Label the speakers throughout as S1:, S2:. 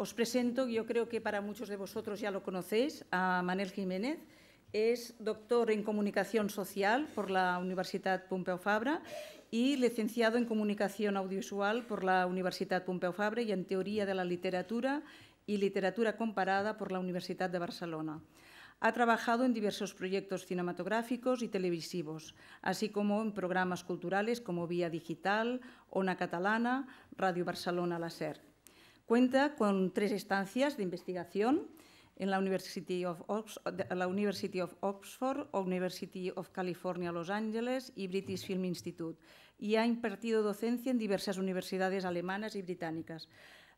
S1: Os presento, yo creo que para muchos de vosotros ya lo conocéis, a Manel Jiménez. Es doctor en Comunicación Social por la Universitat Pompeu Fabra y licenciado en Comunicación Audiovisual por la Universitat Pompeu Fabra y en Teoría de la Literatura y Literatura Comparada por la Universidad de Barcelona. Ha trabajado en diversos proyectos cinematográficos y televisivos, así como en programas culturales como Vía Digital, ONA Catalana, Radio Barcelona La SER. Cuenta con tres estancias de investigación en la University of, Oxford, la University of Oxford, University of California, Los Ángeles y British Film Institute, y ha impartido docencia en diversas universidades alemanas y británicas.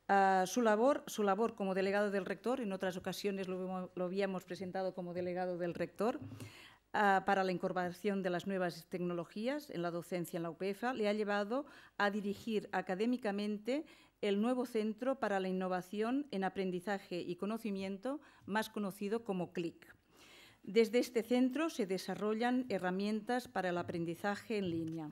S1: Ah, su, labor, su labor como delegado del rector, en otras ocasiones lo, habíamos presentado como delegado del rector, ah, para la incorporación de las nuevas tecnologías en la docencia en la UPF, le ha llevado a dirigir académicamente el nuevo Centro para la Innovación en Aprendizaje y Conocimiento, más conocido como CLIC. Desde este centro se desarrollan herramientas para el aprendizaje en línea.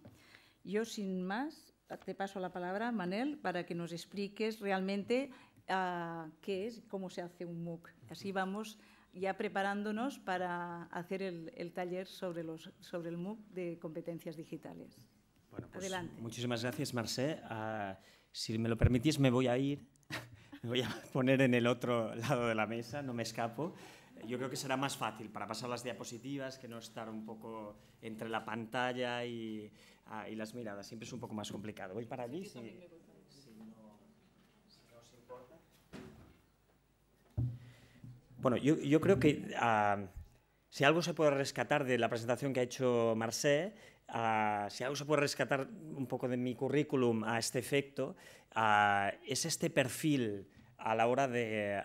S1: Yo, sin más, te paso la palabra, Manel, para que nos expliques realmente ah, qué es, cómo se hace un MOOC. Así vamos ya preparándonos para hacer el, taller sobre, el MOOC de competencias digitales.
S2: Pues Adelante. Muchísimas gracias, Marcé. Ah, si me lo permitís, me voy a ir, me voy a poner en el otro lado de la mesa, no me escapo. Yo creo que será más fácil para pasar las diapositivas que no estar un poco entre la pantalla y, ah, las miradas. Siempre es un poco más complicado. Voy para allí. si, no, os importa. Bueno, yo, creo que ah, si algo se puede rescatar de la presentación que ha hecho Marcé si algo se puede rescatar un poco de mi currículum a este efecto, es este perfil a la hora de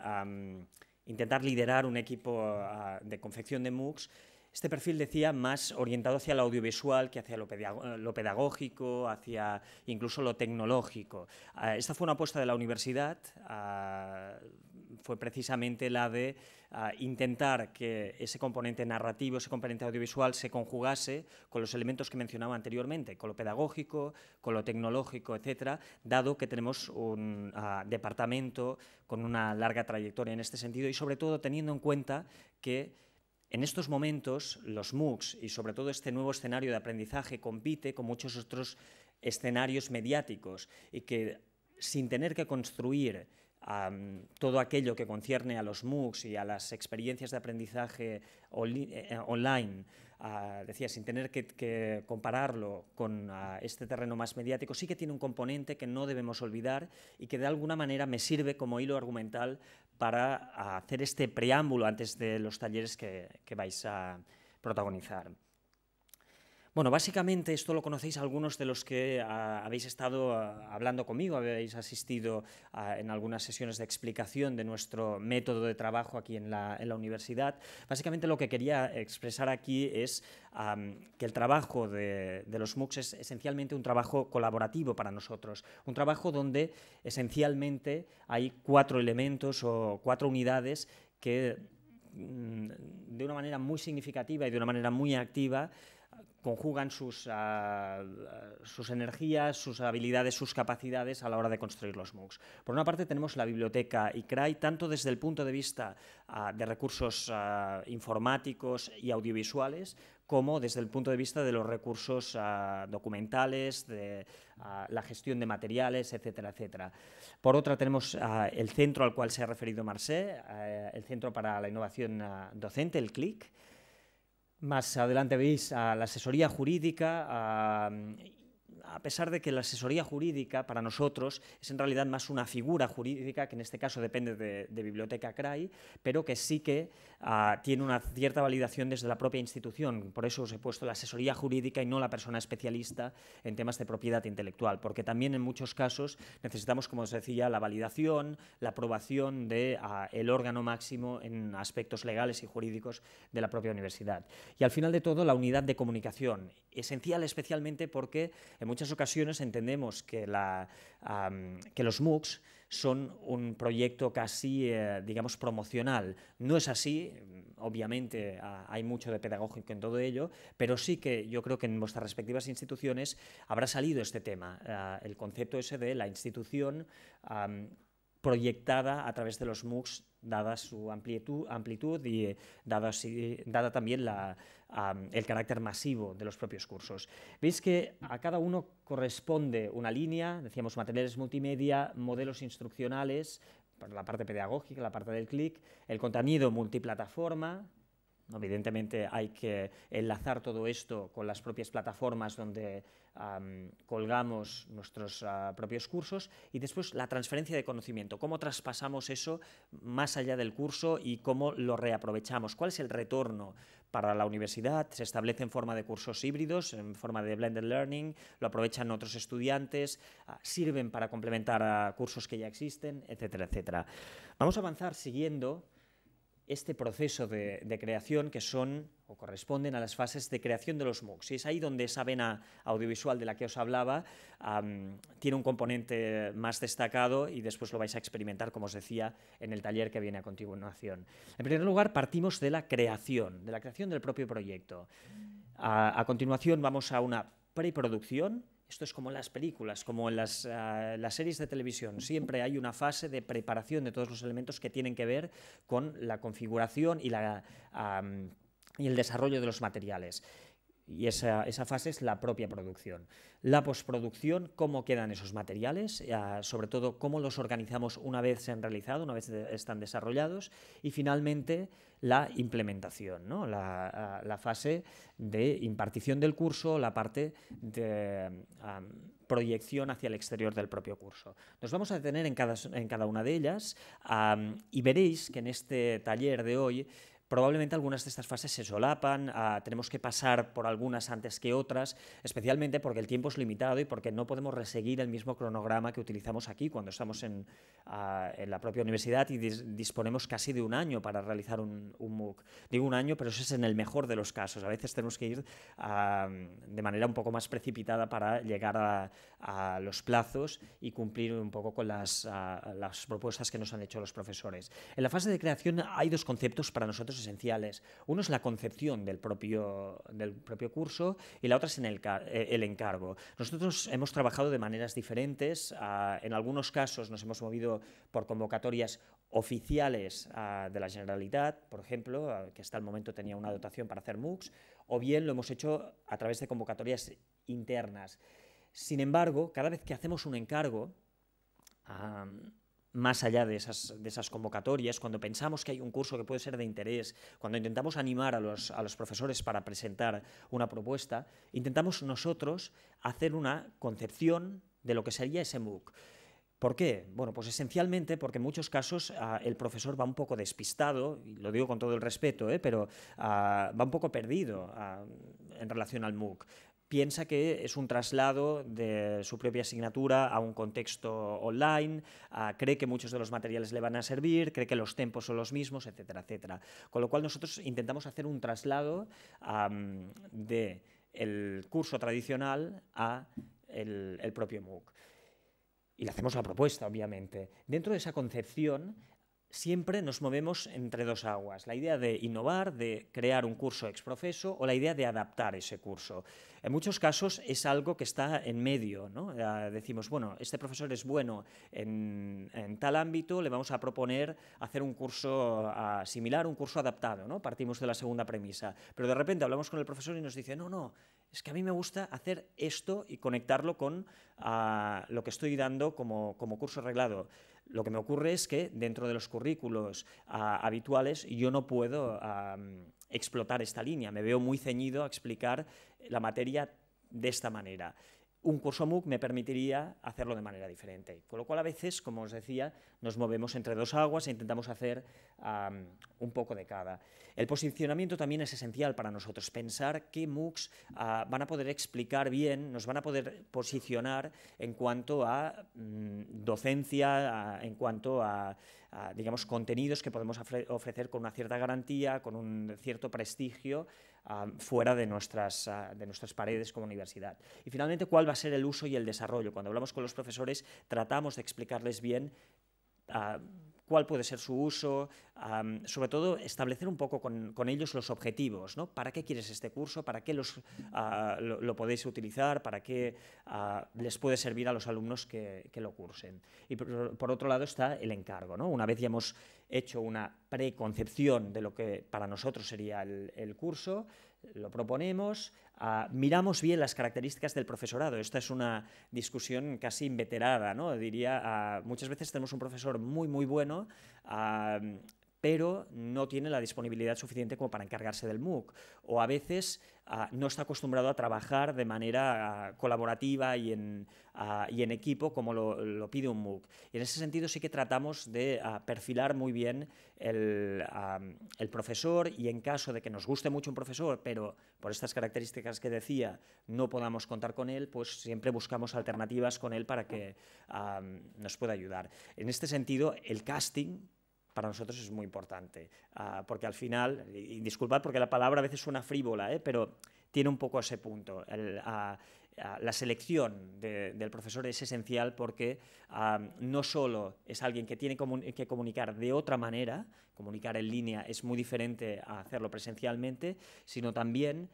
S2: intentar liderar un equipo de confección de MOOCs este perfil decía más orientado hacia lo audiovisual que hacia lo, pedagógico, hacia incluso lo tecnológico. Ah, esta fue una apuesta de la universidad, ah, fue precisamente la de ah, intentar que ese componente narrativo, ese componente audiovisual se conjugase con los elementos que mencionaba anteriormente, con lo pedagógico, con lo tecnológico, etcétera, dado que tenemos un ah, departamento con una larga trayectoria en este sentido y sobre todo teniendo en cuenta que en estos momentos, los MOOCs y sobre todo este nuevo escenario de aprendizaje compite con muchos otros escenarios mediáticos y que sin tener que construir a todo aquello que concierne a los MOOCs y a las experiencias de aprendizaje eh, eh, online, ah, decía, sin tener que, compararlo con ah, este terreno más mediático, sí que tiene un componente que no debemos olvidar y que de alguna manera me sirve como hilo argumental para ah, hacer este preámbulo antes de los talleres que vais a protagonizar. Bueno, básicamente esto lo conocéis algunos de los que ah, habéis estado ah, hablando conmigo, habéis asistido ah, en algunas sesiones de explicación de nuestro método de trabajo aquí en la, universidad. Básicamente lo que quería expresar aquí es que el trabajo de, de los MOOCs es esencialmente un trabajo colaborativo para nosotros, un trabajo donde esencialmente hay cuatro elementos o cuatro unidades que mm, de una manera muy significativa y de una manera muy activa conjugan ah, sus, energías, sus habilidades, sus capacidades a la hora de construir los MOOCs. Por una parte tenemos la biblioteca ICRAI, tanto desde el punto de vista ah, de recursos ah, informáticos y audiovisuales, como desde el punto de vista de los recursos documentales, de la gestión de materiales, etcétera, etcétera. Por otra tenemos el centro al cual se ha referido Marcé, eh, el Centro para la Innovación Docente, el CLIC, más adelante veis a la asesoría jurídica, a pesar de que la asesoría jurídica para nosotros es en realidad más una figura jurídica que en este caso depende de, Biblioteca CRAI, pero que sí que ah, tiene una cierta validación desde la propia institución. Por eso os he puesto la asesoría jurídica y no la persona especialista en temas de propiedad intelectual, porque también en muchos casos necesitamos, como os decía, la validación, la aprobación del de, ah, el órgano máximo en aspectos legales y jurídicos de la propia universidad. Y al final de todo, la unidad de comunicación, esencial especialmente porque en muchas ocasiones entendemos que, la, los MOOCs son un proyecto casi, eh, digamos, promocional. No es así, obviamente hay mucho de pedagógico en todo ello, pero sí que yo creo que en vuestras respectivas instituciones habrá salido este tema, eh, el concepto ese de la institución proyectada a través de los MOOCs, dada su amplitud, amplitud y eh, dada, dada también la, el carácter masivo de los propios cursos. Veis que a cada uno corresponde una línea, decíamos materiales multimedia, modelos instruccionales, la parte pedagógica, la parte del clic, el contenido multiplataforma, Evidentemente hay que enlazar todo esto con las propias plataformas donde colgamos nuestros ah, propios cursos y después la transferencia de conocimiento, cómo traspasamos eso más allá del curso y cómo lo reaprovechamos, cuál es el retorno para la universidad, se establece en forma de cursos híbridos, en forma de blended learning, lo aprovechan otros estudiantes, ah, sirven para complementar a cursos que ya existen, etcétera, etcétera. Vamos a avanzar siguiendo este proceso de, creación que son o corresponden a las fases de creación de los MOOCs. Y es ahí donde esa vena audiovisual de la que os hablaba tiene un componente más destacado y después lo vais a experimentar, como os decía, en el taller que viene a continuación. En primer lugar, partimos de la creación, de la creación del propio proyecto. a, a continuación vamos a una preproducción, esto es como en las películas, como en ah, las, series de televisión. Siempre hay una fase de preparación de todos los elementos que tienen que ver con la configuración y, y el desarrollo de los materiales. Y esa, fase es la propia producción. La postproducción, cómo quedan esos materiales, eh, sobre todo cómo los organizamos una vez se han realizado, una vez están desarrollados, y finalmente la implementación, ¿no? la, fase de impartición del curso, la parte de proyección hacia el exterior del propio curso. Nos vamos a detener en cada, en cada una de ellas y veréis que en este taller de hoy Probablemente algunas de estas fases se solapan, ah, tenemos que pasar por algunas antes que otras, especialmente porque el tiempo es limitado y porque no podemos reseguir el mismo cronograma que utilizamos aquí cuando estamos en, ah, la propia universidad y disponemos casi de un año para realizar un, un, MOOC. Digo un año, pero eso es en el mejor de los casos. A veces tenemos que ir ah, de manera un poco más precipitada para llegar a, los plazos y cumplir un poco con las propuestas que nos han hecho los profesores. En la fase de creación hay dos conceptos para nosotros esenciales. Uno es la concepción del propio, del propio curso y la otra es en el, eh, encargo. Nosotros hemos trabajado de maneras diferentes. Ah, en algunos casos nos hemos movido por convocatorias oficiales ah, de la Generalitat, por ejemplo, ah, que hasta el momento tenía una dotación para hacer MOOCs, o bien lo hemos hecho a través de convocatorias internas. Sin embargo, cada vez que hacemos un encargo, más allá de esas, de esas convocatorias, cuando pensamos que hay un curso que puede ser de interés, cuando intentamos animar a los, profesores para presentar una propuesta, intentamos nosotros hacer una concepción de lo que sería ese MOOC. ¿Por qué? Bueno, pues esencialmente porque en muchos casos ah, el profesor va un poco despistado, y lo digo con todo el respeto, eh, pero ah, va un poco perdido ah, en relación al MOOC piensa que es un traslado de su propia asignatura a un contexto online, cree que muchos de los materiales le van a servir, cree que los tempos son los mismos, etcétera, etcétera. Con lo cual nosotros intentamos hacer un traslado del de el curso tradicional a el, el propio MOOC. Y le hacemos la propuesta, obviamente. Dentro de esa concepción siempre nos movemos entre dos aguas, la idea de innovar, de crear un curso exprofeso o la idea de adaptar ese curso. En muchos casos es algo que está en medio, ¿no? decimos, bueno, este profesor es bueno en, tal ámbito, le vamos a proponer hacer un curso similar, un curso adaptado, ¿no? partimos de la segunda premisa, pero de repente hablamos con el profesor y nos dice, no, no, es que a mí me gusta hacer esto y conectarlo con lo que estoy dando como, como curso arreglado. Lo que me ocurre es que dentro de los currículos ah, habituales yo no puedo explotar esta línea. Me veo muy ceñido a explicar la materia de esta manera un curso MOOC me permitiría hacerlo de manera diferente. Con lo cual, a veces, como os decía, nos movemos entre dos aguas e intentamos hacer un poco de cada. El posicionamiento también es esencial para nosotros, pensar qué MOOCs ah, van a poder explicar bien, nos van a poder posicionar en cuanto a mm, docencia, en cuanto a, Ah, digamos, contenidos que podemos ofrecer con una cierta garantía, con un cierto prestigio ah, fuera de nuestras, ah, de nuestras paredes como universidad. Y finalmente, ¿cuál va a ser el uso y el desarrollo? Cuando hablamos con los profesores, tratamos de explicarles bien cuál puede ser su uso, sobre todo establecer un poco con, ellos los objetivos, ¿no? ¿Para qué quieres este curso? ¿Para qué los, ah, lo, podéis utilizar? ¿Para qué ah, les puede servir a los alumnos que, lo cursen? Y por, otro lado está el encargo, ¿no? Una vez ya hemos hecho una preconcepción de lo que para nosotros sería el curso, lo proponemos, ah, miramos bien las características del profesorado. Esta es una discusión casi inveterada, ¿no? Diría, ah, muchas veces tenemos un profesor muy, muy bueno, ah, pero no tiene la disponibilidad suficiente como para encargarse del MOOC. O a veces ah, no está acostumbrado a trabajar de manera ah, colaborativa y en, ah, y en, equipo como lo, lo, pide un MOOC. Y en ese sentido sí que tratamos de perfilar muy bien el, el, profesor y en caso de que nos guste mucho un profesor, pero por estas características que decía no podamos contar con él, pues siempre buscamos alternativas con él para que nos pueda ayudar. En este sentido, el casting para nosotros es muy importante, ah, porque al final, y, disculpad porque la palabra a veces suena frívola, ¿eh? pero tiene un poco ese punto. Ah, ah, la selección del profesor es esencial porque no solo es alguien que tiene que comunicar de otra manera, comunicar en línea es muy diferente a hacerlo presencialmente, sino también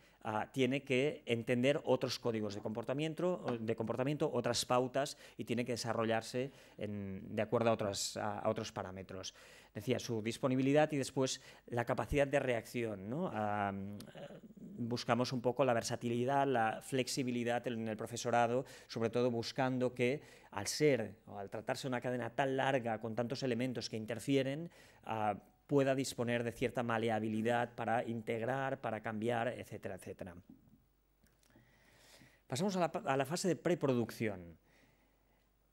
S2: tiene que entender otros códigos de comportamiento, de comportamiento, otras pautas y tiene que desarrollarse de acuerdo a otros parámetros decía, su disponibilidad y después la capacidad de reacción. ¿no? Ah, buscamos un poco la versatilidad, la flexibilidad en el profesorado, sobre todo buscando que al ser o al tratarse una cadena tan larga con tantos elementos que interfieren, ah, pueda disponer de cierta maleabilidad para integrar, para cambiar, etcétera, etcétera. Pasamos a la fase de preproducción.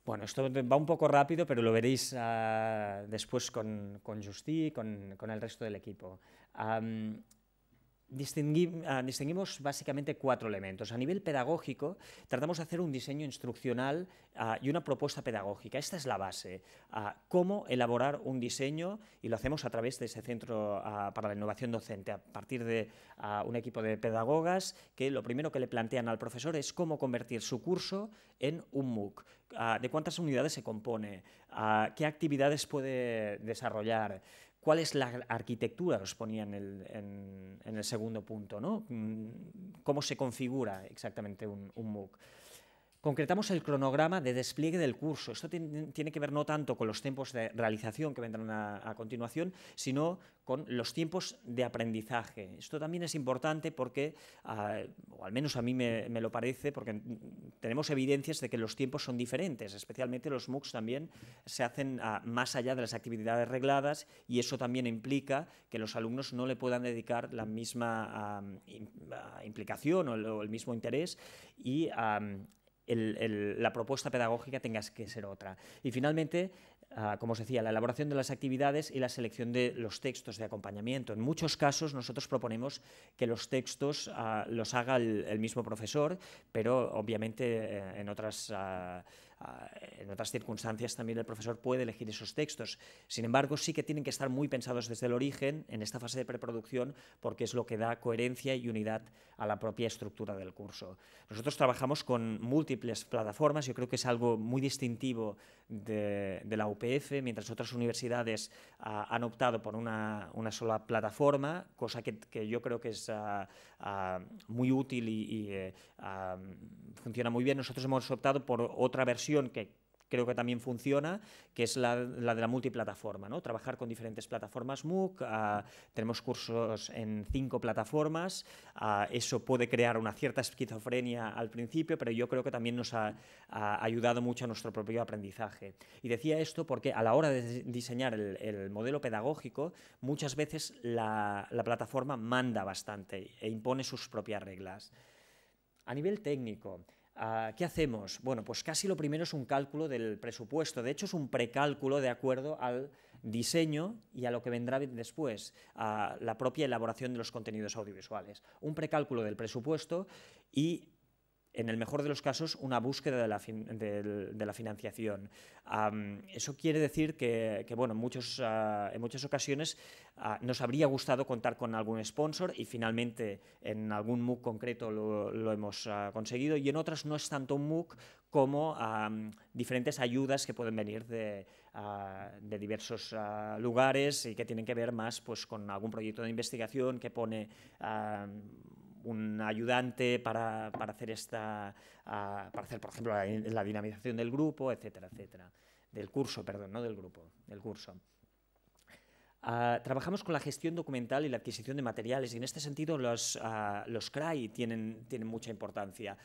S2: Bueno, esto va un poco rápido, pero lo veréis ah, después con, Justi y con, el resto del equipo. Ah, distinguimos básicamente cuatro elementos. A nivel pedagógico, tratamos de hacer un diseño instruccional ah, y una propuesta pedagógica. Esta es la base. Ah, cómo elaborar un diseño y lo hacemos a través de ese centro para la innovación docente, a partir de un equipo de pedagogas que lo primero que le plantean al profesor es cómo convertir su curso en un MOOC, de cuántas unidades se compone, qué actividades puede desarrollar cuál es la arquitectura, os ponía en el, segundo punto, ¿no? Mm, Cómo se configura exactamente un MOOC. Concretamos el cronograma de despliegue del curso. Esto tiene que ver no tanto con los tiempos de realización que vendrán a, continuación, sino con los tiempos de aprendizaje. Esto también es importante porque, ah, o al menos a mí me, lo parece, porque tenemos evidencias de que los tiempos son diferentes, especialmente los MOOCs también se hacen ah, más allá de las actividades regladas y eso también implica que los alumnos no le puedan dedicar la misma ah, implicación o el, mismo interés y la propuesta pedagógica tenga que ser otra. Y finalmente, ah, como os decía, la elaboración de las actividades y la selección de los textos de acompañamiento. En muchos casos nosotros proponemos que los textos ah, los haga el, mismo profesor, pero obviamente eh, en otras... Ah, Ah, en otras circunstancias también el profesor puede elegir esos textos. Sin embargo, sí que tienen que estar muy pensados desde el origen, en esta fase de preproducción, porque es lo que da coherencia y unidad a la propia estructura del curso. Nosotros trabajamos con múltiples plataformas, yo creo que es algo muy distintivo de, la UPF, mientras otras universidades ah, han optado por una, sola plataforma, cosa que, yo creo que es ah, ah, muy útil y eh, funciona muy bien. Nosotros hemos optado por otra versión que creo que también funciona, que es la, de la multiplataforma, ¿no? trabajar con diferentes plataformas MOOC, ah, tenemos cursos en cinco plataformas, ah, eso puede crear una cierta esquizofrenia al principio, pero yo creo que también nos ha, ayudado mucho a nuestro propio aprendizaje. Y decía esto porque a la hora de diseñar el, modelo pedagógico, muchas veces la plataforma manda bastante e impone sus propias reglas. A nivel técnico, Ah, ¿Qué hacemos? Bueno, pues casi lo primero es un cálculo del presupuesto. De hecho, es un precálculo de acuerdo al diseño y a lo que vendrá después, a la propia elaboración de los contenidos audiovisuales. Un precálculo del presupuesto y en el mejor de los casos, una búsqueda de la, financiación. eso quiere decir que, bueno, muchos, ah, en muchas ocasiones ah, nos habría gustado contar con algún sponsor y finalmente en algún MOOC concreto lo, hemos ah, conseguido y en otras no es tanto un MOOC como diferentes ayudas que pueden venir de, diversos lugares y que tienen que ver más pues, con algún proyecto de investigación que pone un ayudante para, hacer esta, para hacer, por ejemplo, la, dinamización del grupo, etcétera, etcétera. Del curso, perdón, no del grupo, del curso. Ah, trabajamos con la gestión documental y la adquisición de materiales y en este sentido los, ah, los CRAI tienen, tienen mucha importancia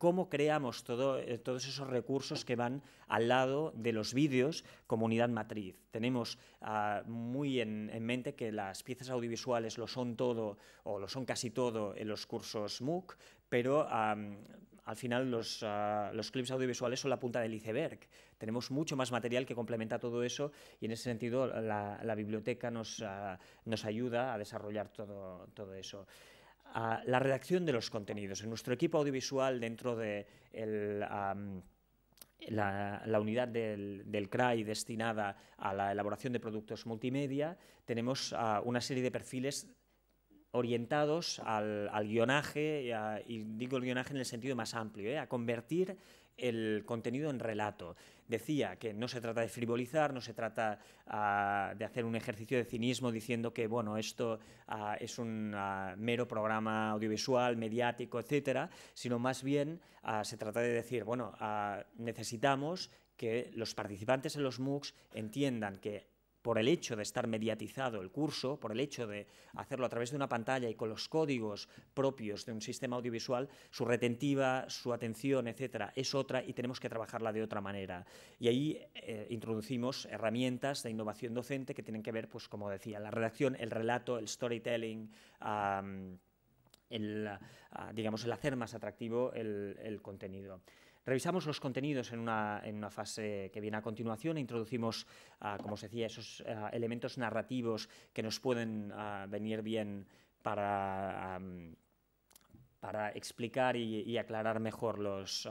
S2: cómo creamos todo, eh, todos esos recursos que van al lado de los vídeos como unidad matriz. Tenemos ah, muy en, mente que las piezas audiovisuales lo son todo o lo son casi todo en los cursos MOOC, pero al final ah, los, clips audiovisuales son la punta del iceberg. Tenemos mucho más material que complementa todo eso y en ese sentido la, biblioteca nos, ah, nos, ayuda a desarrollar todo, todo eso la redacción de los contenidos. En nuestro equipo audiovisual, dentro de la, unidad del, CRAI destinada a la elaboración de productos multimedia, tenemos ah, una serie de perfiles orientados al, guionaje, y, digo el guionaje en el sentido más amplio, ¿eh? a convertir el contenido en relato decía que no se trata de frivolizar, no se trata ah, de hacer un ejercicio de cinismo diciendo que bueno, esto ah, es un ah, mero programa audiovisual, mediático, etcétera, sino más bien se trata de decir, bueno, necesitamos que los participantes en los MOOCs entiendan que por el hecho de estar mediatizado el curso, por el hecho de hacerlo a través de una pantalla y con los códigos propios de un sistema audiovisual, su retentiva, su atención, etcétera, es otra y tenemos que trabajarla de otra manera. Y ahí eh, introducimos herramientas de innovación docente que tienen que ver, pues como decía, la redacción, el relato, el storytelling. el, ah, digamos, el hacer más atractivo el contenido. Revisamos los contenidos en una, fase que viene a continuación e introducimos, ah, como os decía, esos ah, elementos narrativos que nos pueden ah, venir bien para... para explicar y, aclarar mejor los,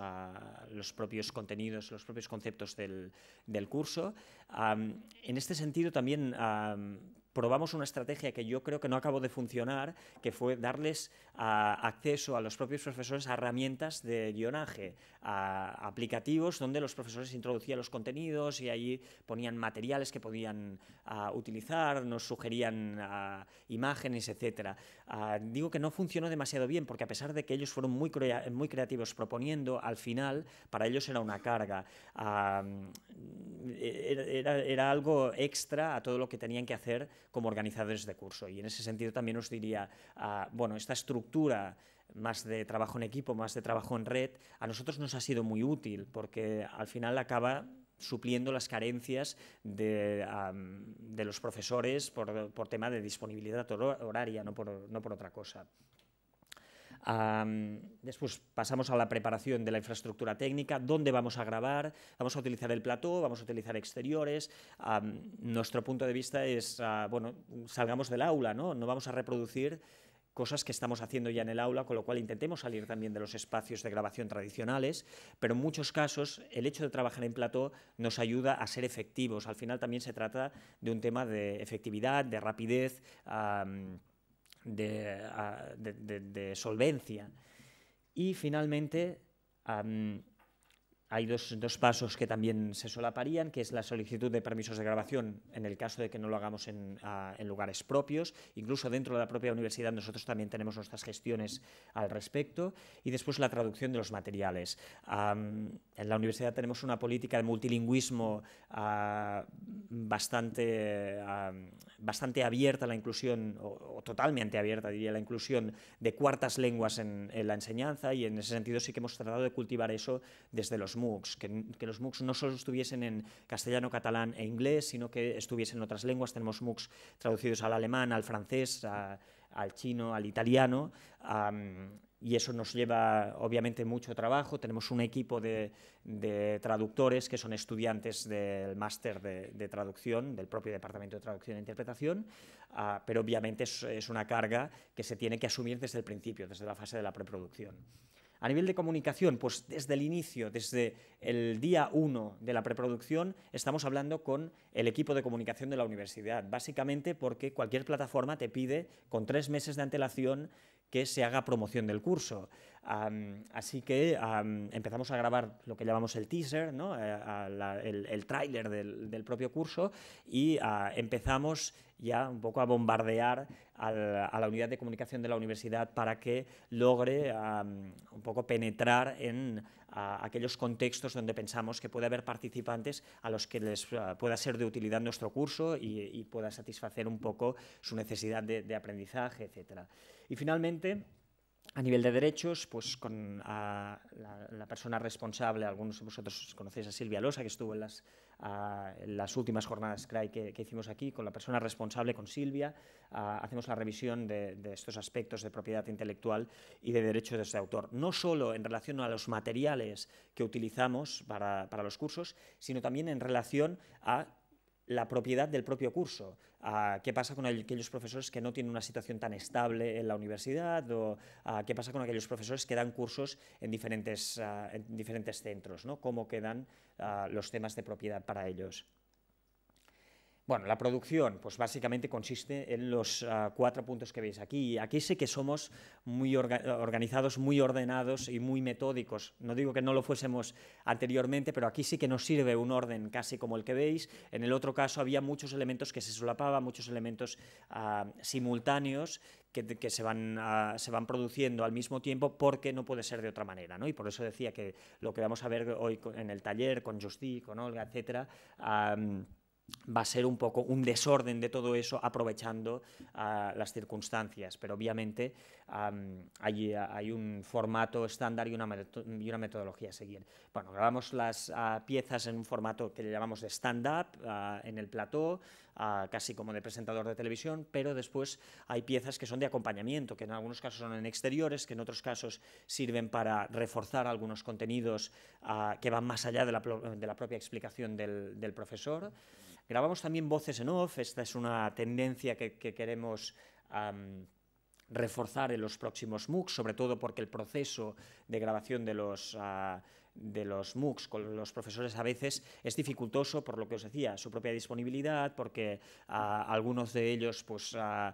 S2: los propios contenidos, los propios conceptos del, curso. en este sentido, también probamos una estrategia que yo creo que no acabó de funcionar, que fue darles ah, acceso a los propios profesores a herramientas de guionaje, a aplicativos donde los profesores introducían los contenidos y ahí ponían materiales que podían ah, utilizar, nos sugerían ah, imágenes, etcétera. Ah, digo que no funcionó demasiado bien porque a pesar de que ellos fueron muy, muy creativos proponiendo, al final para ellos era una carga. E-, era, era, algo extra a todo lo que tenían que hacer como organizadores de curso. Y en ese sentido también os diría, ah, bueno, esta estructura más de trabajo en equipo, más de trabajo en red, a nosotros nos ha sido muy útil porque al final acaba supliendo las carencias de, los profesores por, tema de disponibilidad horaria, no por, otra cosa. después pasamos a la preparación de la infraestructura técnica, dónde vamos a grabar, vamos a utilizar el plató, vamos a utilizar exteriores. nuestro punto de vista es, ah, bueno, salgamos del aula, ¿no? No vamos a reproducir cosas que estamos haciendo ya en el aula, con lo cual intentemos salir también de los espacios de grabación tradicionales, pero en muchos casos el hecho de trabajar en plató nos ayuda a ser efectivos. Al final también se trata de un tema de efectividad, de rapidez, de, solvencia. Y finalmente, hay dos, dos, pasos que también se solaparían, que es la solicitud de permisos de grabación en el caso de que no lo hagamos en, lugares propios. Incluso dentro de la propia universidad nosotros también tenemos nuestras gestiones al respecto. Y después la traducción de los materiales. en la universidad tenemos una política de multilingüismo ah, bastante, ah, bastante abierta a la inclusión, o, totalmente abierta, diría, a la inclusión de cuartas lenguas en, en la enseñanza y en ese sentido sí que hemos tratado de cultivar eso desde los MOOCs, que, los MOOCs no solo estuviesen en castellano, catalán e inglés, sino que estuviesen en otras lenguas. Tenemos MOOCs traducidos al alemán, al francés, al chino, al italiano. y eso nos lleva obviamente mucho trabajo. Tenemos un equipo de, de traductores que son estudiantes del máster de, traducción, del propio Departamento de Traducción e Interpretación, ah, pero obviamente es, una carga que se tiene que asumir desde el principio, desde la fase de la preproducción. A nivel de comunicación, pues desde el inicio, desde el día 1 de la preproducción, estamos hablando con el equipo de comunicación de la universidad, básicamente porque cualquier plataforma te pide con tres meses de antelación que se haga promoción del curso. así que empezamos a grabar lo que llamamos el teaser, eh, el, el tráiler del, propio curso y ah, empezamos ya un poco a bombardear a la unidad de comunicación de la universidad para que logre un poco penetrar en a aquellos contextos donde pensamos que puede haber participantes a los que les eh, pueda ser de utilidad nuestro curso y, pueda satisfacer un poco su necesidad de, de aprendizaje, etc. Y finalmente, a nivel de derechos, pues con la, persona responsable, algunos de vosotros conocéis a Silvia Losa, que estuvo en las, las últimas jornadas CRAI que, hicimos aquí, con la persona responsable, con Silvia, hacemos la revisión de, estos aspectos de propiedad intelectual y de derechos de este autor, no solo en relación a los materiales que utilizamos para, para los cursos, sino también en relación a la propiedad del propio curso. Ah, ¿Qué pasa con aquellos profesores que no tienen una situación tan estable en la universidad? ¿O ah, qué pasa con aquellos profesores que dan cursos en diferentes, ah, en diferentes centros? ¿Cómo quedan los temas de propiedad para ellos? Bueno, la producción, pues básicamente consiste en los ah, cuatro puntos que veis aquí. Aquí sí que somos muy organizados, muy ordenados y muy metódicos. No digo que no lo fuésemos anteriormente, pero aquí sí que nos sirve un orden casi como el que veis. En el otro caso había muchos elementos que se solapaban, muchos elementos ah, simultáneos que, ah, se, van, produciendo al mismo tiempo porque no puede ser de otra manera. ¿no? Y por eso decía que lo que vamos a ver hoy en el taller con Justi, con Olga, etcétera, va a ser un poco un desorden de todo eso aprovechando ah, las circunstancias, pero obviamente hay, un formato estándar y una, metodología a seguir. Bueno, grabamos las ah, piezas en un formato que le llamamos de stand-up ah, en el plató, casi como de presentador de televisión, pero después hay piezas que son de acompañamiento, que en algunos casos son en exteriores, que en otros casos sirven para reforzar algunos contenidos ah, que van más allá de la, propia explicación del, profesor. Grabamos también voces en off, esta es una tendencia que, queremos reforzar en los próximos MOOCs, sobre todo porque el proceso de grabación de los... Ah, de los MOOCs con los profesores a veces es dificultoso por lo que os decía, su propia disponibilidad, porque ah, algunos de ellos pues, ah,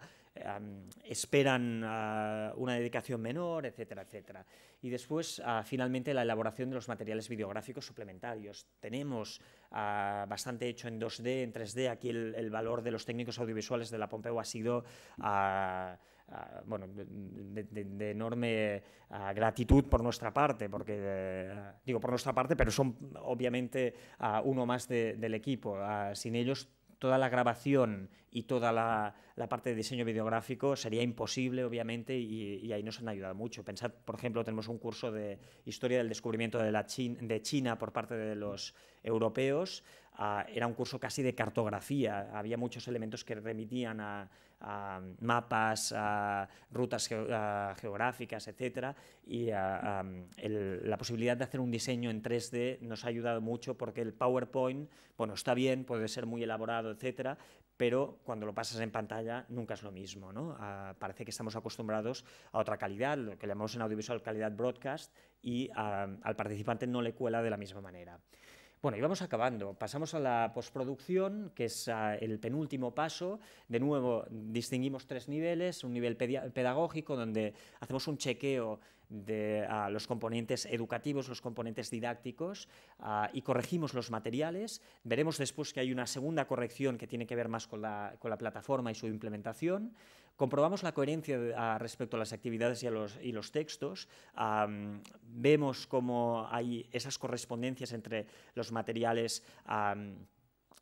S2: esperan ah, una dedicación menor, etcétera, etcétera. Y después, finalmente, la elaboración de los materiales videográficos suplementarios. Tenemos bastante hecho en 2D, en 3D. Aquí el, valor de los técnicos audiovisuales de la Pompeo ha sido bueno, de, enorme gratitud por nuestra parte, porque, eh, digo por nuestra parte, pero son obviamente uno más del equipo. sin ellos toda la grabación y toda la, parte de diseño videográfico sería imposible, obviamente, y, ahí nos han ayudado mucho. Pensad, por ejemplo, tenemos un curso de historia del descubrimiento de, la de China por parte de los europeos, era un curso casi de cartografía, había muchos elementos que remitían a, mapas, a rutas geográficas, etc. Y la posibilidad de hacer un diseño en 3D nos ha ayudado mucho porque el PowerPoint, bueno, está bien, puede ser muy elaborado, etc., pero cuando lo pasas en pantalla nunca es lo mismo. ¿no? parece que estamos acostumbrados a otra calidad, lo que llamamos en audiovisual calidad broadcast, y al participante no le cuela de la misma manera. Bueno, y vamos acabando. Pasamos a la postproducción, que es ah, el penúltimo paso. De nuevo, distinguimos tres niveles. Un nivel pedagógico, donde hacemos un chequeo de ah, los componentes educativos, los componentes didácticos, ah, y corregimos los materiales. Veremos después que hay una segunda corrección que tiene que ver más con la plataforma y su implementación. Comprobamos la coherencia respecto a las actividades y, los, y los textos. vemos cómo hay esas correspondencias entre los materiales.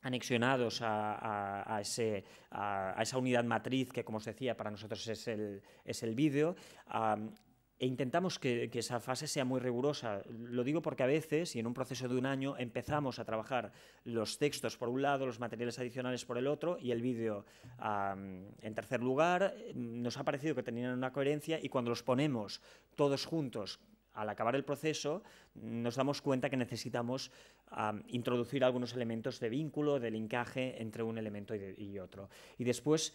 S2: anexionados a, a, esa unidad matriz que, como os decía, para nosotros es el, es el vídeo e intentamos que, esa fase sea muy rigurosa. Lo digo porque a veces, y en un proceso de un año, empezamos a trabajar los textos por un lado, los materiales adicionales por el otro y el vídeo en tercer lugar. Nos ha parecido que tenían una coherencia y cuando los ponemos todos juntos, al acabar el proceso nos damos cuenta que necesitamos introducir algunos elementos de vínculo, de linkaje entre un elemento y, otro. Y después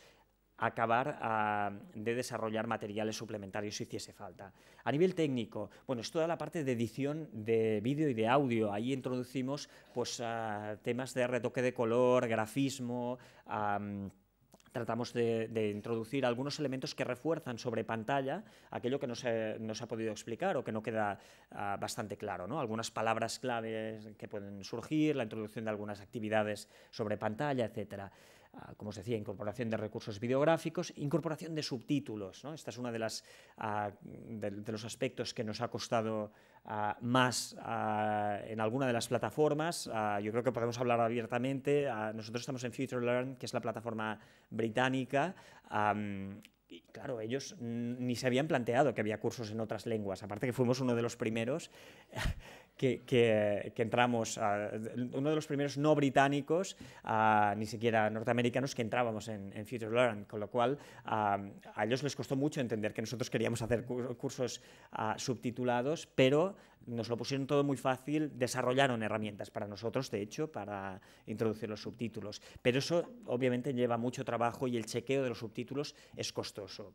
S2: acabar ah, de desarrollar materiales suplementarios si hiciese falta. A nivel técnico, bueno, es toda la parte de edición de vídeo y de audio. Ahí introducimos pues, ah, temas de retoque de color, grafismo. tratamos de, introducir algunos elementos que refuerzan sobre pantalla aquello que no se, ha podido explicar o que no queda ah, bastante claro. Algunas palabras claves que pueden surgir, la introducción de algunas actividades sobre pantalla, etcétera como os decía, incorporación de recursos videográficos, incorporación de subtítulos. ¿no? Esta es una de las de, los aspectos que nos ha costado más en alguna de las plataformas. yo creo que podemos hablar abiertamente. nosotros estamos en Future Learn, que es la plataforma británica. y claro, ellos ni se habían planteado que había cursos en otras lenguas. Aparte que fuimos uno de los primeros que, entramos, uno de los primeros no británicos, ni siquiera norteamericanos, que entrábamos en, en Future Learn, con lo cual a ellos les costó mucho entender que nosotros queríamos hacer cursos subtitulados, pero nos lo pusieron todo muy fácil, desarrollaron herramientas para nosotros, de hecho, para introducir los subtítulos. Pero eso obviamente lleva mucho trabajo y el chequeo de los subtítulos es costoso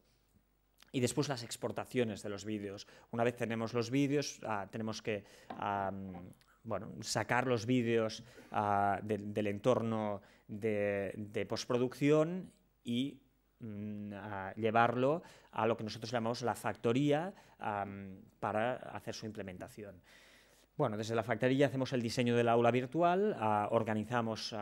S2: y después las exportaciones de los vídeos. Una vez tenemos los vídeos, ah, tenemos que sacar los vídeos ah, del entorno de, postproducción y mm, ah, llevarlo a lo que nosotros llamamos la factoría para hacer su implementación. Bueno, desde la factoría hacemos el diseño del aula virtual, organizamos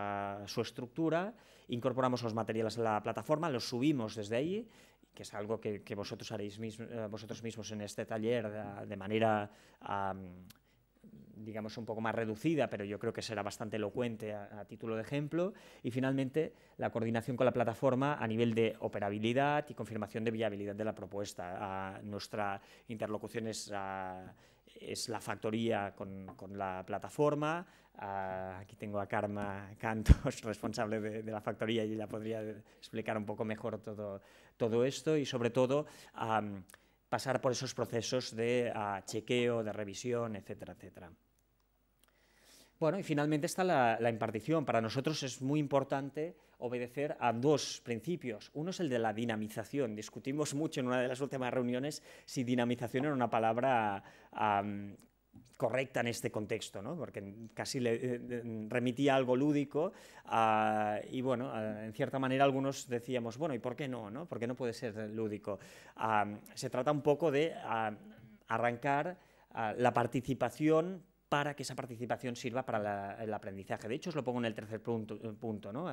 S2: su estructura, incorporamos los materiales a la plataforma, los subimos desde ahí, que es algo que, que vosotros haréis eh, vosotros mismos en este taller eh, de, manera, digamos, un poco más reducida, pero yo creo que será bastante elocuente a, título de ejemplo. Y finalmente, la coordinación con la plataforma a nivel de operabilidad y confirmación de viabilidad de la propuesta. nuestra interlocución es... es la factoría con, con la plataforma. aquí tengo a Karma Cantos, responsable de, de, la factoría, y ella podría explicar un poco mejor todo, todo esto y sobre todo pasar por esos procesos de ah, chequeo, de revisión, etcétera, etcétera. Bueno, y finalmente está la, impartición. Para nosotros es muy importante obedecer a dos principios. Uno es el de la dinamización. Discutimos mucho en una de las últimas reuniones si dinamización era una palabra correcta en este contexto, ¿no? porque casi le eh, remitía algo lúdico ah, y bueno, ah, en cierta manera algunos decíamos, bueno, ¿y por qué no? no? ¿Por qué no puede ser lúdico? Ah, se trata un poco de arrancar la participación para que esa participación sirva para el aprendizaje. De hecho, os lo pongo en el tercer punto, eh, punto ¿no?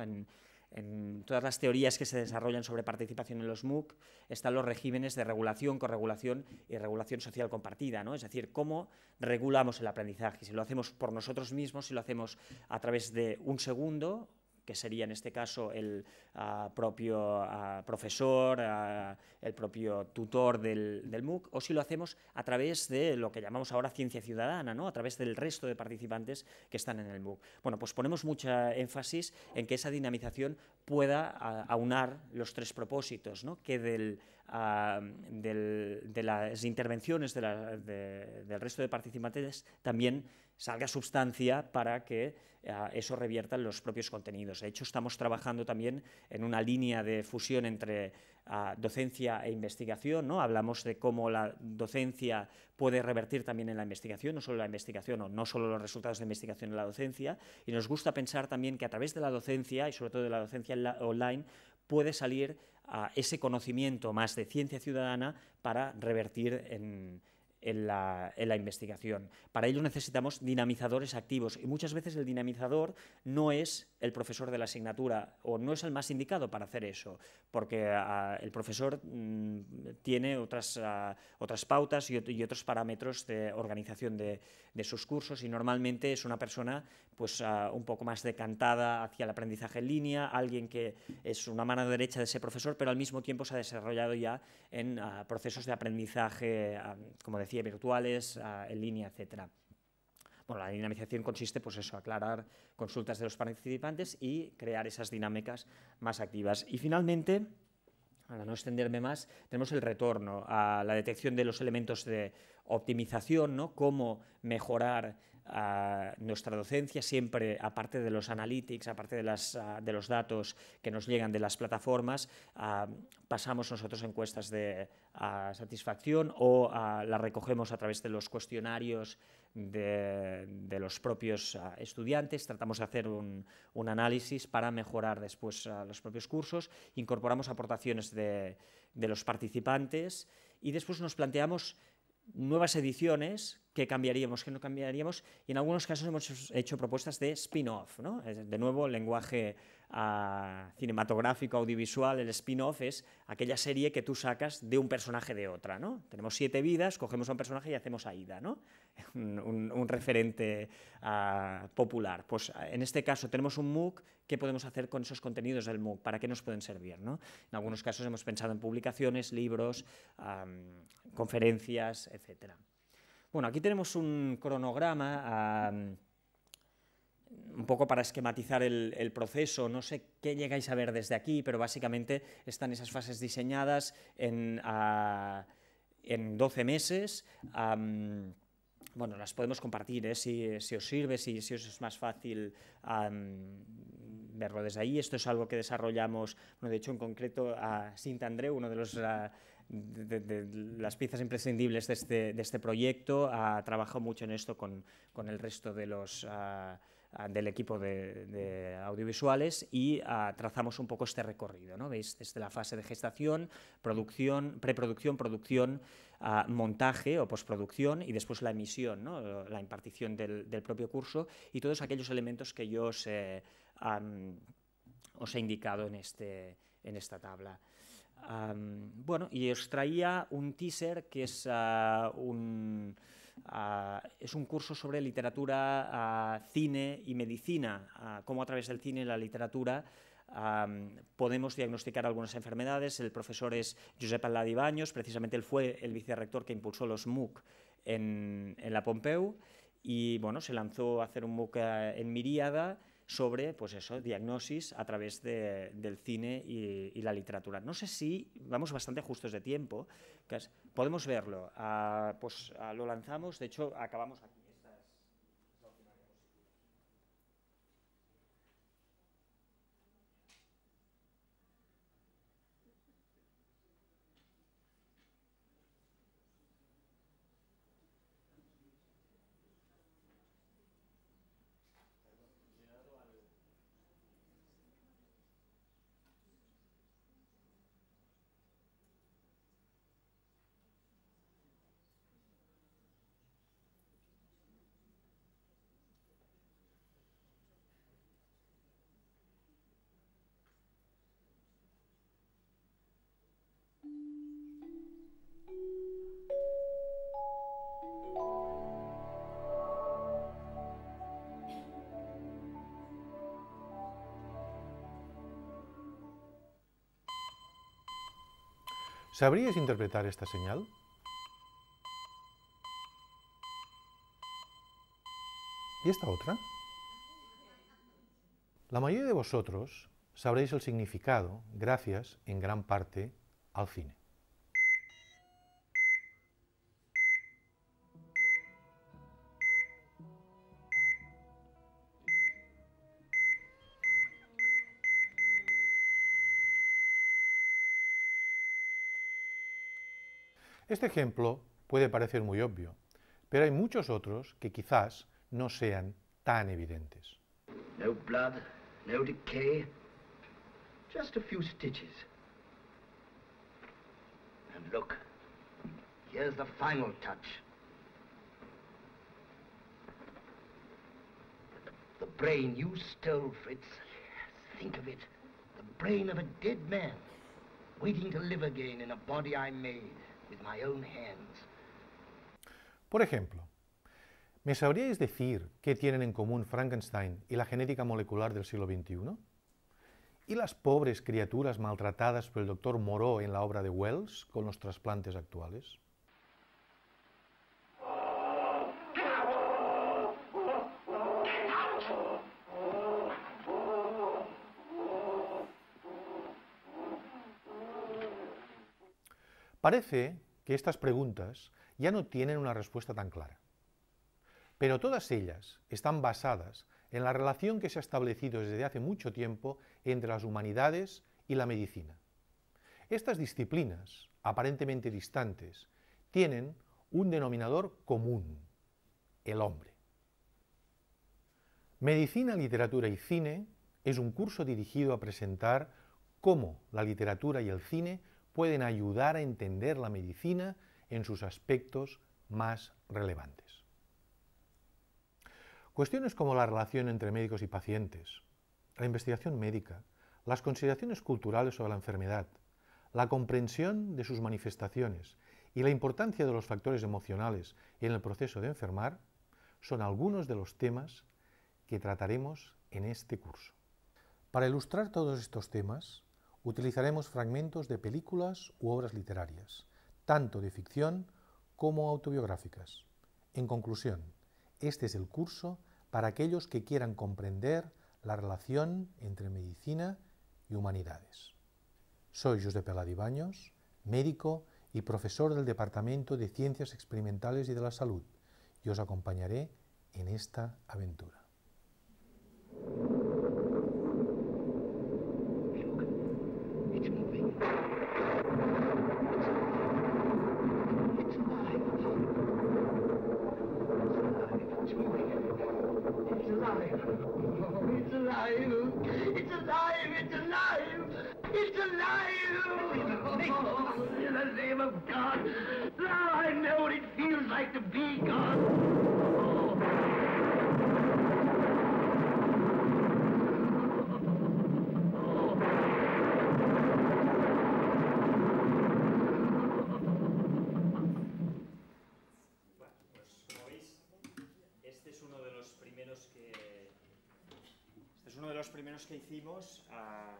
S2: en todas las teorías que se desarrollan sobre participación en los MOOC están los regímenes de regulación, corregulación y regulación social compartida, ¿no? Es decir, cómo regulamos el aprendizaje, si lo hacemos por nosotros mismos, si lo hacemos a través de un segundo que sería en este caso el ah, propio ah, profesor, ah, el propio tutor del, del, MOOC, o si lo hacemos a través de lo que llamamos ahora ciencia ciudadana, ¿no? a través del resto de participantes que están en el MOOC. Bueno, pues ponemos mucha énfasis en que esa dinamización pueda aunar los tres propósitos, que del, de las intervenciones del resto de participantes también salga sustancia para que eh, eso revierta en los propios contenidos. De hecho, estamos trabajando también en una línea de fusión entre ah, docencia e investigación. ¿no? Hablamos de cómo la docencia puede revertir también en la investigación, no solo la investigación o no solo los resultados de investigación en la docencia. Y nos gusta pensar también que a través de la docencia y sobre todo de la docencia online puede salir ah, ese conocimiento más de ciencia ciudadana para revertir en en la, en la, investigación. Para ello necesitamos dinamizadores activos y muchas veces el dinamizador no es el profesor de la asignatura o no es el más indicado para hacer eso, porque ah, el profesor mm, tiene otras, ah, otras pautas y, otros parámetros de organización de, sus cursos y normalmente es una persona pues, ah, un poco más decantada hacia el aprendizaje en línea, alguien que es una mano derecha de ese profesor, pero al mismo tiempo se ha desarrollado ya en procesos de aprendizaje, como decía, virtuales, en línea, etcétera. Bueno, la dinamización consiste, pues eso, aclarar consultas de los participantes y crear esas dinámicas más activas. Y finalmente, para no extenderme más, tenemos el retorno a la detección de los elementos de optimización, ¿no? cómo mejorar nuestra docencia siempre, aparte de los analytics, aparte de, las, ah, de los datos que nos llegan de las plataformas, ah, pasamos nosotros encuestas de ah, satisfacción o las recogemos a través de los cuestionarios de, los propios estudiantes, tratamos de hacer un, análisis para mejorar después los propios cursos, incorporamos aportaciones de los participantes y después nos planteamos nuevas ediciones qué cambiaríamos, qué no cambiaríamos, y en algunos casos hemos hecho propuestas de spin-off. De nuevo, el lenguaje ah, cinematográfico, audiovisual, el spin-off es aquella serie que tú sacas de un personaje de otra. ¿no? Tenemos siete vidas, cogemos a un personaje y hacemos a ¿no? un, referente ah, popular. Pues ah, en este caso tenemos un MOOC, ¿qué podemos hacer con esos contenidos del MOOC? ¿Para qué nos pueden servir? ¿no? En algunos casos hemos pensado en publicaciones, libros, conferencias, etcétera. Bueno, aquí tenemos un cronograma un poco para esquematizar el, proceso. No sé qué llegáis a ver desde aquí, pero básicamente están esas fases diseñadas en, ah, en 12 meses. bueno, las podemos compartir, ¿eh? si, os sirve, si, os es más fácil verlo desde ahí. Esto es algo que desarrollamos, bueno, de hecho en concreto a Sint Andreu, uno de los ah, de, las piezas imprescindibles este, de este, proyecto. Ha trabajado mucho en esto con, con el resto de los, ah, ah, del equipo de, audiovisuales y ah, trazamos un poco este recorrido. ¿no? Veis desde la fase de gestación, producción, preproducción, producción, montaje o postproducción y después la emisión, ¿no? la impartición del, del, propio curso y todos aquellos elementos que yo os, os he indicado en, este, en esta tabla bueno, y os traía un teaser que es, ah, un, ah, es un curso sobre literatura, ah, cine y medicina, cómo a través del cine y la literatura podemos diagnosticar algunas enfermedades. El profesor es Josep Aladi Baños, precisamente él fue el vicerrector que impulsó los MOOC en, la Pompeu y bueno, se lanzó a hacer un MOOC en Miriada sobre pues eso, diagnosis a través de, del cine y, la literatura. No sé si vamos bastante justos de tiempo, podemos verlo, ah, pues ah, lo lanzamos, de hecho acabamos aquí.
S3: ¿Sabríais interpretar esta señal? ¿Y esta otra? La mayoría de vosotros sabréis el significado gracias, en gran parte, al cine. Este ejemplo puede parecer muy obvio, pero hay muchos otros que quizás no sean tan evidentes.
S2: No blood,
S1: no decay, just a few stitches. And look, here's the final touch. The brain you stole, Fritz.
S3: Think of it, the brain of a dead man, waiting to live again in
S2: a body I made.
S3: Por ejemplo, ¿me sabríais decir qué tienen en común Frankenstein y la genética molecular del siglo XXI? ¿Y las pobres criaturas maltratadas por el doctor Moreau en la obra de Wells con los trasplantes actuales? Parece que estas preguntas ya no tienen una respuesta tan clara, pero todas ellas están basadas en la relación que se ha establecido desde hace mucho tiempo entre las humanidades y la medicina. Estas disciplinas, aparentemente distantes, tienen un denominador común, el hombre. Medicina, literatura y cine es un curso dirigido a presentar cómo la literatura y el cine pueden ayudar a entender la medicina en sus aspectos más relevantes. Cuestiones como la relación entre médicos y pacientes, la investigación médica, las consideraciones culturales sobre la enfermedad, la comprensión de sus manifestaciones y la importancia de los factores emocionales en el proceso de enfermar son algunos de los temas que trataremos en este curso. Para ilustrar todos estos temas, utilizaremos fragmentos de películas u obras literarias, tanto de ficción como autobiográficas. En conclusión, este es el curso para aquellos que quieran comprender la relación entre medicina y humanidades. Soy José Peladibaños, médico y profesor del Departamento de Ciencias Experimentales y de la Salud, y os acompañaré en esta aventura.
S2: Oh, it's alive! It's alive! It's alive! It's alive! Oh,
S1: in the name of God! Now I know what it feels like to be God!
S2: de los primeros que hicimos, ah,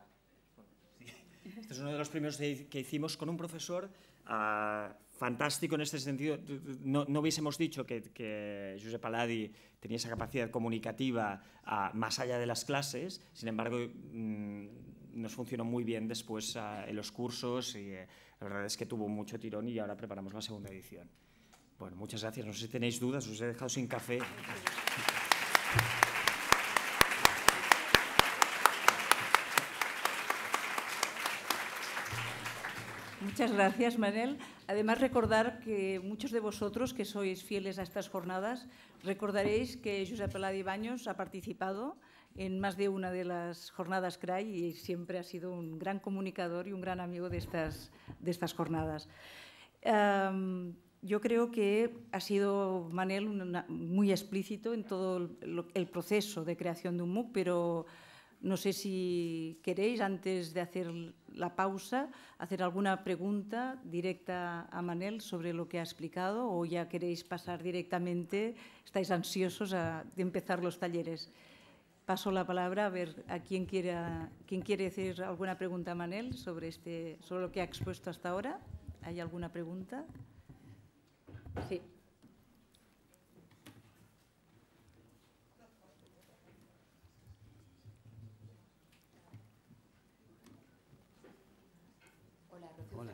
S2: este es uno de los primeros que hicimos con un profesor ah, fantástico en este sentido. No, no hubiésemos dicho que, que Josep Paladi tenía esa capacidad comunicativa ah, más allá de las clases, sin embargo, mm, nos funcionó muy bien después en los cursos y eh, la verdad es que tuvo mucho tirón y ahora preparamos la segunda edición. Bueno, muchas gracias. No sé si tenéis dudas, os he dejado sin café. Muchas
S1: gracias, Manel. Además, recordar que muchos de vosotros que sois fieles a estas jornadas, recordaréis que Josep Eladi Baños ha participado en más de una de las jornadas CRAI y siempre ha sido un gran comunicador y un gran amigo de estas, de estas jornadas. Em, yo creo que ha sido Manel muy explícito en todo el, el proceso de creación de un MOOC, pero no sé si queréis, antes de hacer la pausa, hacer alguna pregunta directa a Manel sobre lo que ha explicado o ya queréis pasar directamente, estáis ansiosos de empezar los talleres. Paso la palabra a ver a quien, quiera, quiere hacer alguna pregunta a Manel sobre, este, sobre lo que ha expuesto hasta ahora. ¿Hay alguna pregunta? Sí. Hola.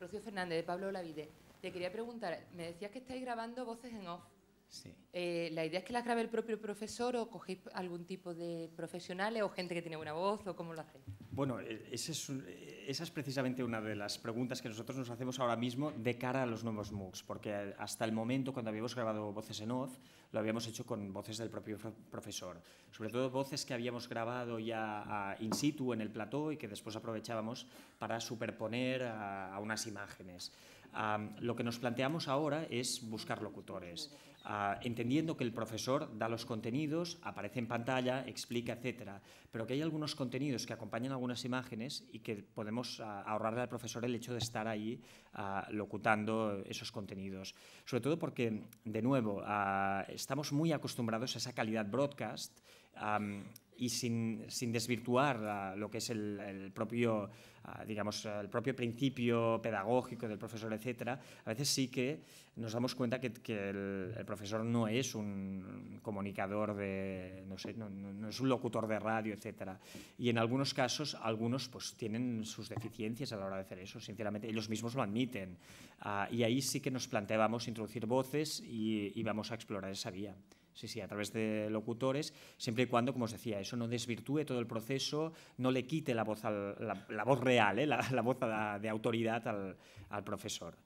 S1: Rocío Fernández, de Pablo Olavide. Te quería preguntar, me decías que estáis grabando voces en off. Sí. Eh, ¿La idea es que las grabe el propio profesor o cogéis algún tipo de profesionales o gente que tiene buena voz o cómo lo hacéis?
S2: Bueno, e-, ese es un, esa es precisamente una de las preguntas que nosotros nos hacemos ahora mismo de cara a los nuevos MOOCs, porque hasta el momento, cuando habíamos grabado Voces en Off, lo habíamos hecho con voces del propio profesor, sobre todo voces que habíamos grabado ya ah, in situ en el plató y que después aprovechábamos para superponer a unas imágenes lo que nos planteamos ahora es buscar locutores, ah, entendiendo que el profesor da los contenidos, aparece en pantalla, explica, etcétera, pero que hay algunos contenidos que acompañan algunas imágenes y que podemos ah, ahorrarle al profesor el hecho de estar ahí ah, locutando esos contenidos. Sobre todo porque, de nuevo, estamos muy acostumbrados a esa calidad broadcast y sin, sin desvirtuar ah, lo que es el, el propio, ah, digamos, el propio principio pedagógico del profesor, etcétera, a veces sí que nos damos cuenta que, que el, profesor no es un comunicador de, no sé, no, no, es un locutor de radio, etcétera. Y en algunos casos, algunos pues tienen sus deficiencias a la hora de hacer eso, sinceramente, ellos mismos lo admiten. Ah, y ahí sí que nos planteábamos introducir voces y, y vamos a explorar esa vía. Sí, sí, a través de locutores, siempre y cuando, como os decía, eso no desvirtúe todo el proceso, no le quite la voz, la, voz real, ¿eh? la, voz de autoridad al profesor.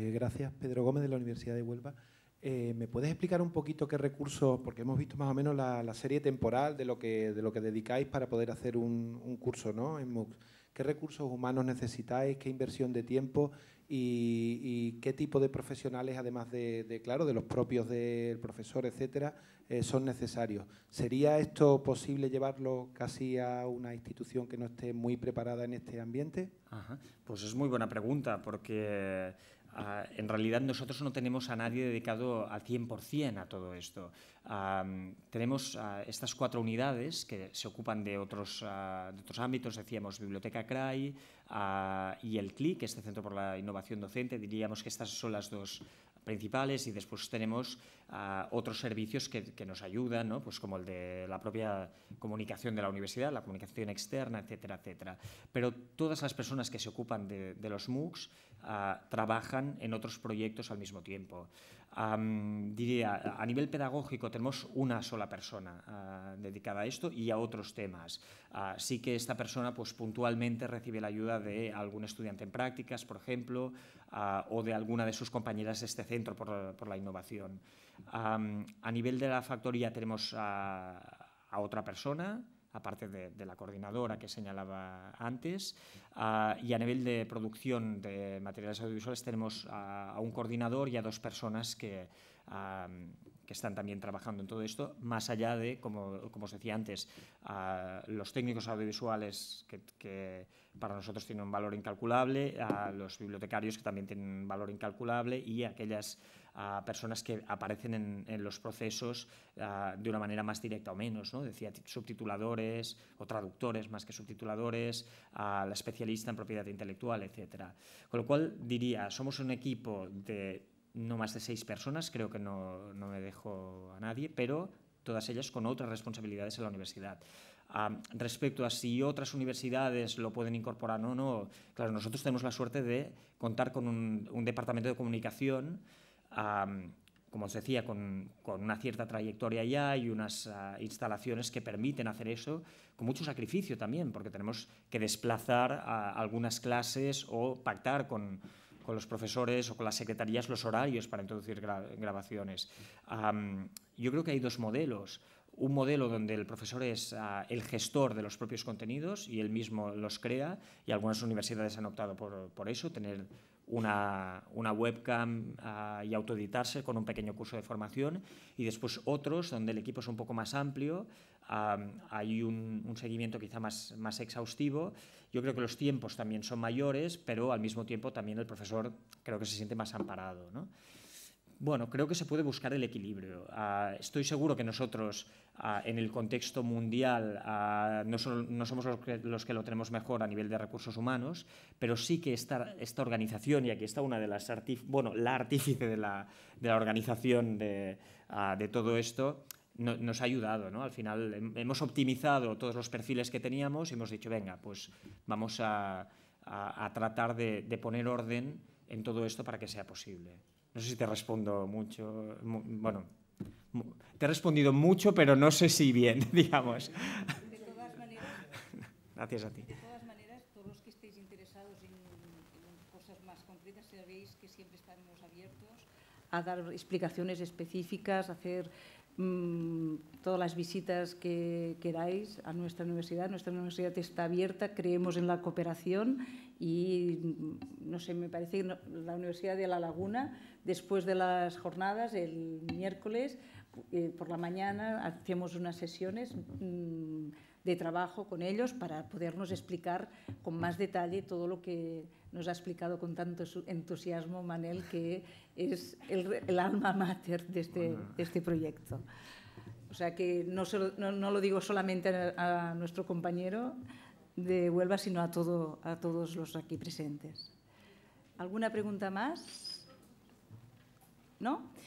S3: Eh, gracias, Pedro Gómez de la Universidad de Huelva. Eh, ¿Me puedes explicar un poquito qué recursos, porque hemos visto más o menos la, serie temporal de lo, que, de lo que dedicáis para poder hacer un, curso ¿no? en MOOC? ¿Qué recursos humanos necesitáis? ¿Qué inversión de tiempo? ¿Y, qué tipo de profesionales, además de, claro, de los propios del profesor, etcétera, eh, son necesarios? ¿Sería esto posible llevarlo casi a una institución que no esté muy preparada en este ambiente?
S2: Pues es muy buena pregunta, porque en realidad nosotros no tenemos a nadie dedicado al 100% a todo esto. tenemos ah, estas cuatro unidades que se ocupan de otros, ah, ámbitos, decíamos Biblioteca CRAI ah, y el CLIC, este Centro por la Innovación Docente, diríamos que estas son las dos principales y después tenemos otros servicios que, nos ayudan, pues como el de la propia comunicación de la universidad, la comunicación externa, etcétera, etcétera. Pero todas las personas que se ocupan de los MOOCs Ah, trabajan en otros proyectos al mismo tiempo. diría, a nivel pedagógico tenemos una sola persona ah, dedicada a esto y a otros temas. Ah, sí que esta persona pues, puntualmente recibe la ayuda de algún estudiante en prácticas, por ejemplo, o de alguna de sus compañeras de este centro por, la innovación. a nivel de la factoría tenemos a otra persona aparte de, la coordinadora que señalaba antes. Ah, y a nivel de producción de materiales audiovisuales tenemos a, un coordinador y a dos personas que, que, están también trabajando en todo esto, más allá de, como, como os decía antes, a, ah, los técnicos audiovisuales que, que, para nosotros tienen un valor incalculable, a los bibliotecarios que también tienen un valor incalculable y aquellas a personas que aparecen en, los procesos ah, de una manera más directa o menos. ¿no? Decía subtituladores o traductores más que subtituladores, a la especialista en propiedad intelectual, etc. Con lo cual diría, somos un equipo de no más de seis personas, creo que no, no me dejo a nadie, pero todas ellas con otras responsabilidades en la universidad. Ah, respecto a si otras universidades lo pueden incorporar o no, no, claro, nosotros tenemos la suerte de contar con un, un departamento de comunicación como os decía, con, con, una cierta trayectoria ya y unas ah, instalaciones que permiten hacer eso, con mucho sacrificio también, porque tenemos que desplazar a algunas clases o pactar con, con los profesores o con las secretarías los horarios para introducir grabaciones. yo creo que hay dos modelos. Un modelo donde el profesor es ah, el gestor de los propios contenidos y él mismo los crea, y algunas universidades han optado por, por eso, tener una, webcam ah, y autoeditarse con un pequeño curso de formación y después otros donde el equipo es un poco más amplio, hay un, seguimiento quizá más, más exhaustivo. Yo creo que los tiempos también son mayores, pero al mismo tiempo también el profesor creo que se siente más amparado. ¿no? Bueno, creo que se puede buscar el equilibrio. Ah, estoy seguro que nosotros, ah, en el contexto mundial, ah, no, somos los que, lo tenemos mejor a nivel de recursos humanos, pero sí que esta, organización, y aquí está una de las bueno, la artífice de la, organización de, todo esto, nos ha ayudado. Al final hemos optimizado todos los perfiles que teníamos y hemos dicho, venga, pues vamos a, tratar de poner orden en todo esto para que sea posible. No sé si te respondo mucho. bueno, te he respondido mucho, pero no sé si bien, digamos.
S1: De todas maneras, Gracias a ti. De todas maneras, todos los que estéis interesados en, cosas más concretas, sabéis que siempre estamos abiertos a dar explicaciones específicas, a hacer mm, todas las visitas que queráis a nuestra universidad. Nuestra universidad está abierta, creemos en la cooperación y mm, no sé, me parece que la Universidad de La Laguna, después de las jornadas, el miércoles eh, por la mañana hacemos unas sesiones mm, de trabajo con ellos para podernos explicar con más detalle todo lo que nos ha explicado con tanto entusiasmo Manel, que es el, alma mater este, de este, proyecto. O sea que no, lo digo solamente a nuestro compañero, de Huelva, sino a, todo, a todos los aquí presentes. ¿Alguna pregunta más? ¿No?